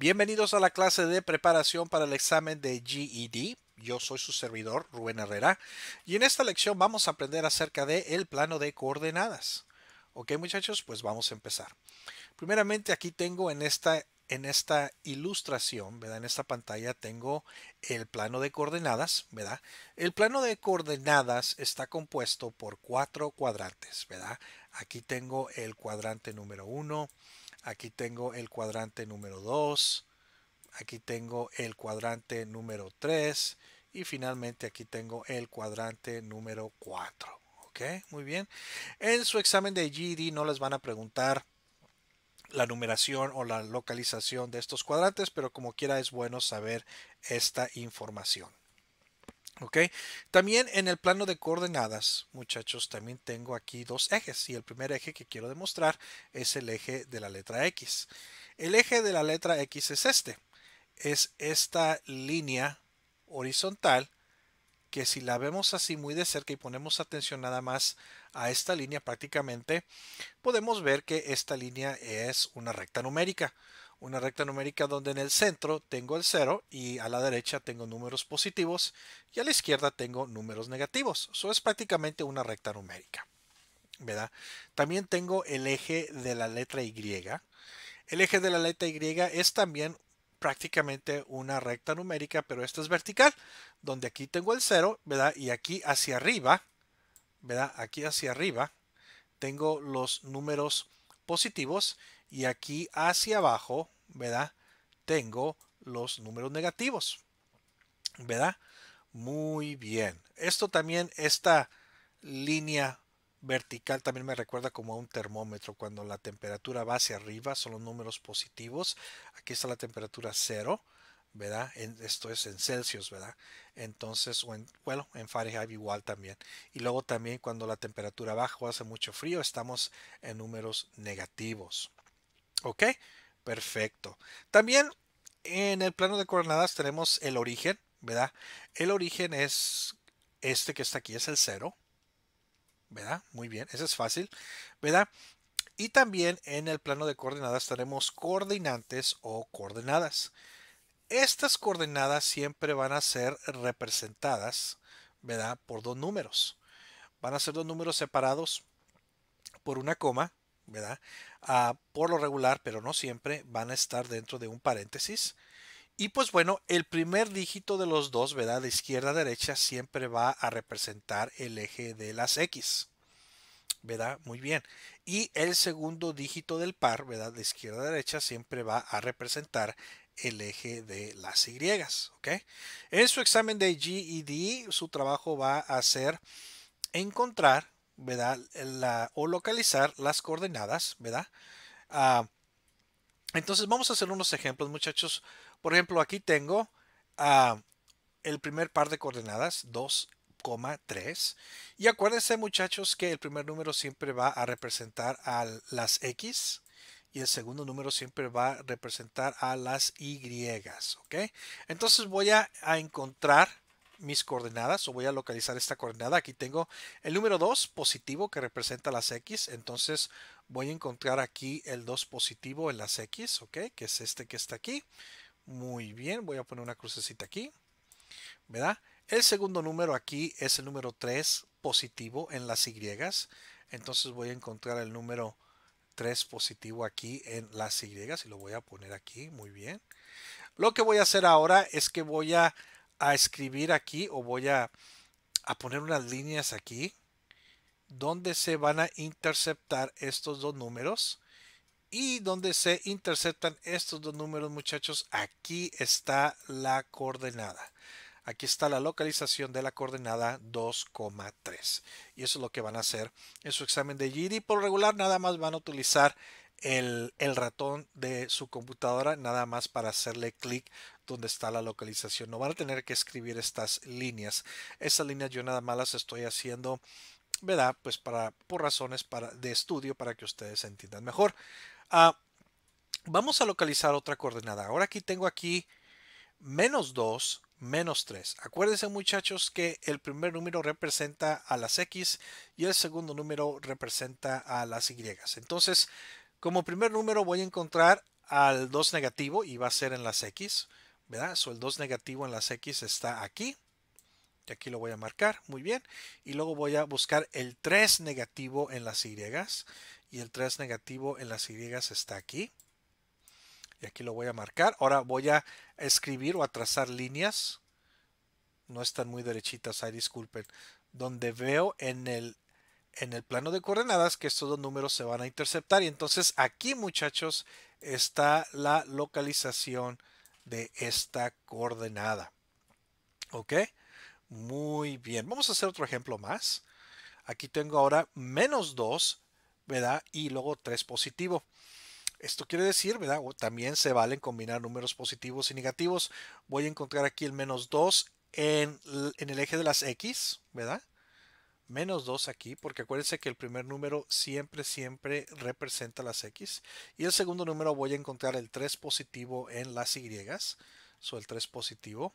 Bienvenidos a la clase de preparación para el examen de GED. Yo soy su servidor, Rubén Herrera, y en esta lección vamos a aprender acerca del el plano de coordenadas. Ok muchachos, pues vamos a empezar. Primeramente aquí tengo en esta, en esta ilustración, ¿verdad? en esta pantalla tengo el plano de coordenadas. ¿verdad? El plano de coordenadas está compuesto por cuatro cuadrantes. ¿verdad? Aquí tengo el cuadrante número 1, Aquí tengo el cuadrante número 2. Aquí tengo el cuadrante número 3. Y finalmente aquí tengo el cuadrante número 4. ¿Ok? Muy bien. En su examen de GED no les van a preguntar la numeración o la localización de estos cuadrantes, pero como quiera es bueno saber esta información. ¿Ok? También en el plano de coordenadas, muchachos, también tengo aquí dos ejes. Y el primer eje que quiero demostrar es el eje de la letra X. El eje de la letra X es este. Es esta línea horizontal que si la vemos así muy de cerca y ponemos atención nada más a esta línea prácticamente, podemos ver que esta línea es una recta numérica una recta numérica donde en el centro tengo el 0 y a la derecha tengo números positivos y a la izquierda tengo números negativos. Eso es prácticamente una recta numérica. ¿verdad? También tengo el eje de la letra Y. El eje de la letra Y es también prácticamente una recta numérica, pero esta es vertical, donde aquí tengo el 0, ¿verdad? Y aquí hacia arriba, ¿verdad? Aquí hacia arriba tengo los números positivos y aquí hacia abajo, ¿verdad? Tengo los números negativos, ¿verdad? Muy bien. Esto también, esta línea vertical también me recuerda como a un termómetro. Cuando la temperatura va hacia arriba son los números positivos. Aquí está la temperatura cero, ¿verdad? esto es en Celsius, ¿verdad? Entonces, bueno, en Fahrenheit igual también. Y luego también cuando la temperatura baja o hace mucho frío, estamos en números negativos. ¿Ok? Perfecto. También en el plano de coordenadas tenemos el origen, ¿verdad? El origen es este que está aquí, es el cero. ¿Verdad? Muy bien, eso es fácil, ¿verdad? Y también en el plano de coordenadas tenemos coordinantes o coordenadas. Estas coordenadas siempre van a ser representadas, ¿verdad? Por dos números. Van a ser dos números separados por una coma, ¿verdad? Ah, por lo regular, pero no siempre, van a estar dentro de un paréntesis. Y pues bueno, el primer dígito de los dos, ¿verdad? De izquierda a derecha siempre va a representar el eje de las X. ¿Verdad? Muy bien. Y el segundo dígito del par, ¿verdad? De izquierda a derecha siempre va a representar el eje de las Y. ¿Ok? En su examen de GED, su trabajo va a ser encontrar ¿verdad? o localizar las coordenadas, ¿verdad? Ah, entonces vamos a hacer unos ejemplos, muchachos. Por ejemplo, aquí tengo ah, el primer par de coordenadas, 2,3. Y acuérdense, muchachos, que el primer número siempre va a representar a las X y el segundo número siempre va a representar a las Y, ¿ok? Entonces voy a encontrar mis coordenadas o voy a localizar esta coordenada. Aquí tengo el número 2 positivo que representa las X. Entonces voy a encontrar aquí el 2 positivo en las X, ¿ok? Que es este que está aquí. Muy bien, voy a poner una crucecita aquí. ¿Verdad? El segundo número aquí es el número 3 positivo en las Y. Entonces voy a encontrar el número 3 positivo aquí en las Y y lo voy a poner aquí. Muy bien. Lo que voy a hacer ahora es que voy a a escribir aquí o voy a, a poner unas líneas aquí donde se van a interceptar estos dos números y donde se interceptan estos dos números muchachos aquí está la coordenada aquí está la localización de la coordenada 2,3 y eso es lo que van a hacer en su examen de y e por regular nada más van a utilizar el, el ratón de su computadora nada más para hacerle clic donde está la localización. No van a tener que escribir estas líneas. Esas líneas yo nada más las estoy haciendo, ¿verdad? Pues para, por razones para, de estudio para que ustedes entiendan mejor. Ah, vamos a localizar otra coordenada. Ahora aquí tengo aquí menos 2, menos 3. Acuérdense muchachos que el primer número representa a las X y el segundo número representa a las Y. Entonces, como primer número voy a encontrar al 2 negativo y va a ser en las X. ¿verdad? el 2 negativo en las X está aquí. Y aquí lo voy a marcar, muy bien. Y luego voy a buscar el 3 negativo en las Y. Y el 3 negativo en las Y está aquí. Y aquí lo voy a marcar. Ahora voy a escribir o a trazar líneas. No están muy derechitas ahí, disculpen. Donde veo en el, en el plano de coordenadas que estos dos números se van a interceptar. Y entonces aquí, muchachos, está la localización de esta coordenada. ¿Ok? Muy bien. Vamos a hacer otro ejemplo más. Aquí tengo ahora menos 2, ¿verdad? Y luego 3 positivo. Esto quiere decir, ¿verdad? también se valen combinar números positivos y negativos. Voy a encontrar aquí el menos 2 en, en el eje de las X, ¿verdad? menos 2 aquí, porque acuérdense que el primer número siempre, siempre representa las X. Y el segundo número voy a encontrar el 3 positivo en las Y. So, el 3 positivo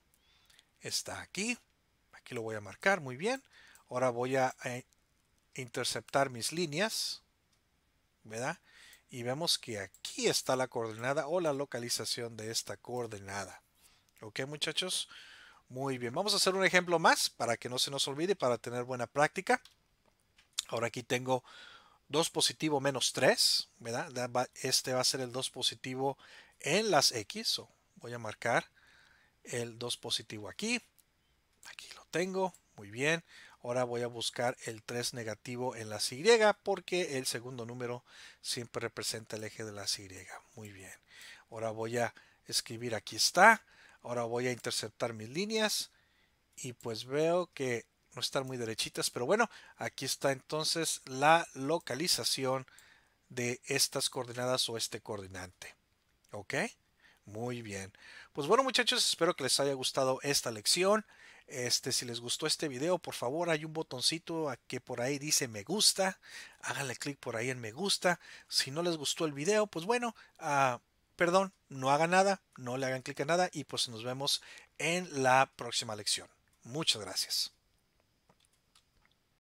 está aquí. Aquí lo voy a marcar, muy bien. Ahora voy a eh, interceptar mis líneas, ¿verdad? Y vemos que aquí está la coordenada o la localización de esta coordenada. ¿Ok, muchachos? Muy bien, vamos a hacer un ejemplo más para que no se nos olvide, para tener buena práctica. Ahora aquí tengo 2 positivo menos 3, ¿verdad? Este va a ser el 2 positivo en las X. voy a marcar el 2 positivo aquí. Aquí lo tengo, muy bien. Ahora voy a buscar el 3 negativo en las Y porque el segundo número siempre representa el eje de la Y. Muy bien. Ahora voy a escribir aquí está Ahora voy a interceptar mis líneas y pues veo que no están muy derechitas, pero bueno, aquí está entonces la localización de estas coordenadas o este coordinante. ¿Ok? Muy bien. Pues bueno muchachos, espero que les haya gustado esta lección. Este, si les gustó este video, por favor, hay un botoncito que por ahí dice me gusta. Háganle clic por ahí en me gusta. Si no les gustó el video, pues bueno, a ah, perdón, no hagan nada, no le hagan clic a nada y pues nos vemos en la próxima lección. Muchas gracias.